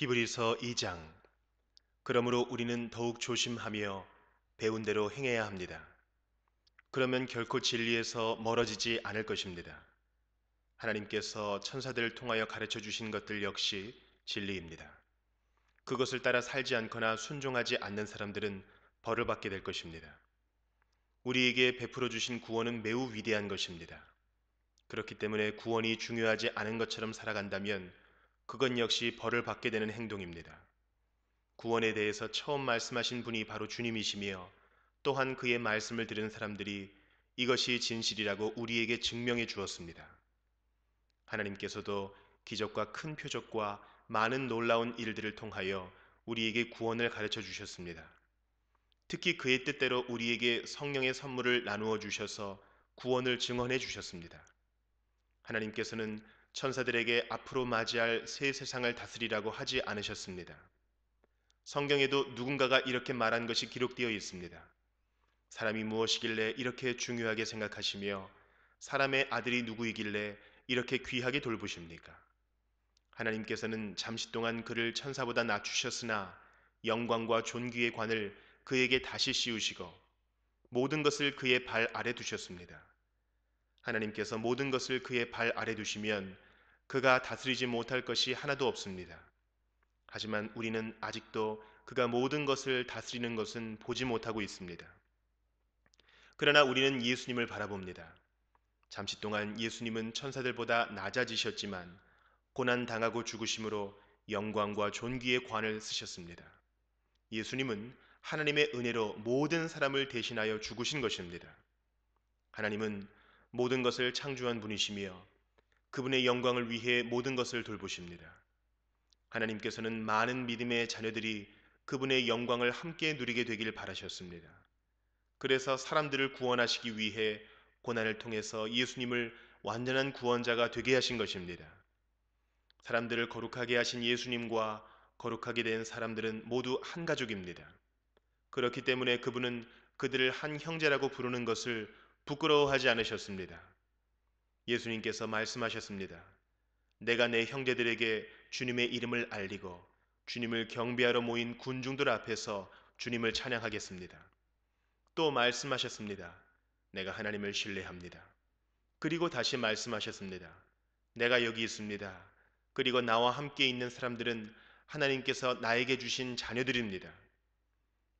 히브리서 2장 그러므로 우리는 더욱 조심하며 배운 대로 행해야 합니다. 그러면 결코 진리에서 멀어지지 않을 것입니다. 하나님께서 천사들을 통하여 가르쳐 주신 것들 역시 진리입니다. 그것을 따라 살지 않거나 순종하지 않는 사람들은 벌을 받게 될 것입니다. 우리에게 베풀어 주신 구원은 매우 위대한 것입니다. 그렇기 때문에 구원이 중요하지 않은 것처럼 살아간다면 그것 역시 벌을 받게 되는 행동입니다. 구원에 대해서 처음 말씀하신 분이 바로 주님이시며 또한 그의 말씀을 들은 사람들이 이것이 진실이라고 우리에게 증명해 주었습니다. 하나님께서도 기적과 큰 표적과 많은 놀라운 일들을 통하여 우리에게 구원을 가르쳐 주셨습니다. 특히 그의 뜻대로 우리에게 성령의 선물을 나누어 주셔서 구원을 증언해 주셨습니다. 하나님께서는 천사들에게 앞으로 맞이할 새 세상을 다스리라고 하지 않으셨습니다. 성경에도 누군가가 이렇게 말한 것이 기록되어 있습니다. 사람이 무엇이길래 이렇게 중요하게 생각하시며 사람의 아들이 누구이길래 이렇게 귀하게 돌보십니까? 하나님께서는 잠시 동안 그를 천사보다 낮추셨으나 영광과 존귀의 관을 그에게 다시 씌우시고 모든 것을 그의 발 아래 두셨습니다. 하나님께서 모든 것을 그의 발 아래 두시면 그가 다스리지 못할 것이 하나도 없습니다. 하지만 우리는 아직도 그가 모든 것을 다스리는 것은 보지 못하고 있습니다. 그러나 우리는 예수님을 바라봅니다. 잠시 동안 예수님은 천사들보다 낮아지셨지만 고난 당하고 죽으심으로 영광과 존귀의 관을 쓰셨습니다. 예수님은 하나님의 은혜로 모든 사람을 대신하여 죽으신 것입니다. 하나님은 모든 것을 창조한 분이시며 그분의 영광을 위해 모든 것을 돌보십니다. 하나님께서는 많은 믿음의 자녀들이 그분의 영광을 함께 누리게 되길 바라셨습니다. 그래서 사람들을 구원하시기 위해 고난을 통해서 예수님을 완전한 구원자가 되게 하신 것입니다. 사람들을 거룩하게 하신 예수님과 거룩하게 된 사람들은 모두 한 가족입니다. 그렇기 때문에 그분은 그들을 한 형제라고 부르는 것을 부끄러워하지 않으셨습니다. 예수님께서 말씀하셨습니다. 내가 내 형제들에게 주님의 이름을 알리고 주님을 경비하러 모인 군중들 앞에서 주님을 찬양하겠습니다. 또 말씀하셨습니다. 내가 하나님을 신뢰합니다. 그리고 다시 말씀하셨습니다. 내가 여기 있습니다. 그리고 나와 함께 있는 사람들은 하나님께서 나에게 주신 자녀들입니다.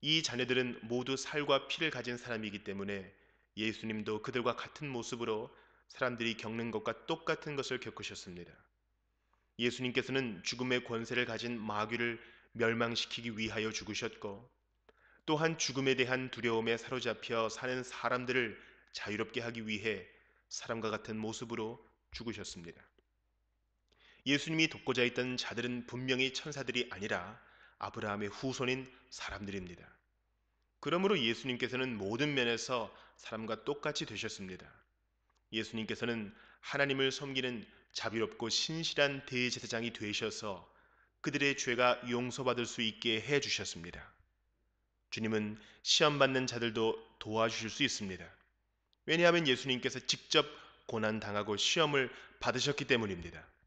이 자녀들은 모두 살과 피를 가진 사람이기 때문에 예수님도 그들과 같은 모습으로 사람들이 겪는 것과 똑같은 것을 겪으셨습니다. 예수님께서는 죽음의 권세를 가진 마귀를 멸망시키기 위하여 죽으셨고 또한 죽음에 대한 두려움에 사로잡혀 사는 사람들을 자유롭게 하기 위해 사람과 같은 모습으로 죽으셨습니다. 예수님이 돕고자 했던 자들은 분명히 천사들이 아니라 아브라함의 후손인 사람들입니다. 그러므로 예수님께서는 모든 면에서 사람과 똑같이 되셨습니다. 예수님께서는 하나님을 섬기는 자비롭고 신실한 대제사장이 되셔서 그들의 죄가 용서받을 수 있게 해 주셨습니다. 주님은 시험받는 자들도 도와주실 수 있습니다. 왜냐하면 예수님께서 직접 고난당하고 시험을 받으셨기 때문입니다.